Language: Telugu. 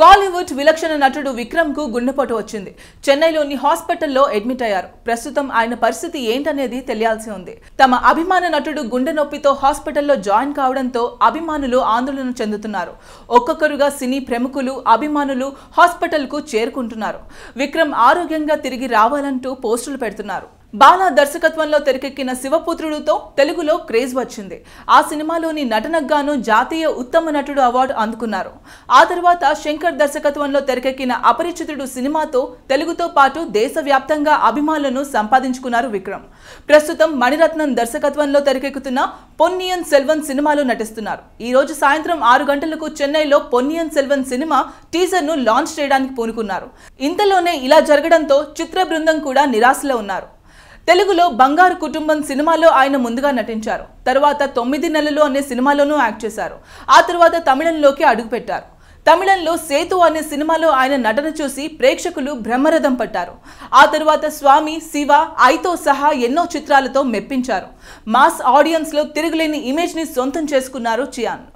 కాలీవుడ్ విలక్షణ నటుడు విక్రమ్ కు గుండెపోటు వచ్చింది చెన్నైలోని హాస్పిటల్లో అడ్మిట్ అయ్యారు ప్రస్తుతం ఆయన పరిస్థితి ఏంటనేది తెలియాల్సి ఉంది తమ అభిమాన నటుడు గుండె నొప్పితో హాస్పిటల్లో జాయిన్ కావడంతో అభిమానులు ఆందోళన చెందుతున్నారు ఒక్కొక్కరుగా సినీ ప్రముఖులు అభిమానులు కు చేరుకుంటున్నారు విక్రమ్ ఆరోగ్యంగా తిరిగి రావాలంటూ పోస్టులు పెడుతున్నారు బాలా దర్శకత్వంలో తెరకెక్కిన శివపుత్రుడుతో తెలుగులో క్రేజ్ వచ్చింది ఆ సినిమాలోని నటనగ్గాను జాతీయ ఉత్తమ నటుడు అవార్డు అందుకున్నారు ఆ తర్వాత శంకర్ దర్శకత్వంలో తెరకెక్కిన అపరిచితుడు సినిమాతో తెలుగుతో పాటు దేశవ్యాప్తంగా అభిమానులను సంపాదించుకున్నారు విక్రమ్ ప్రస్తుతం మణిరత్నం దర్శకత్వంలో తెరకెక్కుతున్న పొన్నియన్ సెల్వన్ సినిమాలో నటిస్తున్నారు ఈ రోజు సాయంత్రం ఆరు గంటలకు చెన్నైలో పొన్నియన్ సెల్వన్ సినిమా టీజర్ను లాంచ్ చేయడానికి పూనుకున్నారు ఇంతలోనే ఇలా జరగడంతో చిత్ర బృందం కూడా నిరాశలో ఉన్నారు తెలుగులో బంగారు కుటుంబం సినిమాలో ఆయన ముందుగా నటించారు తర్వాత తొమ్మిది నెలలు అనే సినిమాలోనూ యాక్ట్ చేశారు ఆ తర్వాత తమిళంలోకి అడుగుపెట్టారు తమిళంలో సేతు అనే సినిమాలో ఆయన నటన చూసి ప్రేక్షకులు బ్రహ్మరథం పట్టారు ఆ తరువాత స్వామి శివ ఐతో సహా ఎన్నో చిత్రాలతో మెప్పించారు మాస్ ఆడియన్స్లో తిరుగులేని ఇమేజ్ని సొంతం చేసుకున్నారు చియాన్